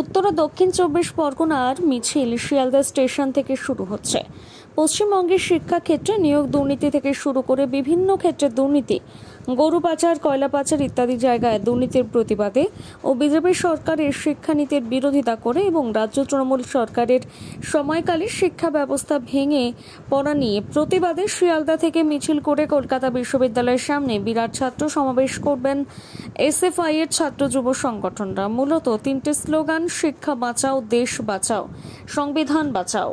উত্তর ও দক্ষিণ চব্বিশ পরগনার মিছিল শিয়ালদা স্টেশন থেকে শুরু হচ্ছে পশ্চিমবঙ্গের শিক্ষাক্ষেত্রে নিয়োগ দুর্নীতি থেকে শুরু করে বিভিন্ন ক্ষেত্রে দুর্নীতি গরু পাচার কয়লা পাচার ইত্যাদি জায়গায় দুর্নীতির প্রতিবাদে ও বিজেপি সরকারের শিক্ষানীতির বিরোধিতা করে এবং রাজ্য তৃণমূল সরকারের সময়কালে শিক্ষা ব্যবস্থা ভেঙে পড়া নিয়ে প্রতিবাদে শিয়ালদা থেকে মিছিল করে কলকাতা বিশ্ববিদ্যালয়ের সামনে বিরাট ছাত্র সমাবেশ করবেন এসএফআই এর ছাত্র যুব সংগঠনরা মূলত তিনটে স্লোগান শিক্ষা বাঁচাও দেশ বাঁচাও সংবিধান বাঁচাও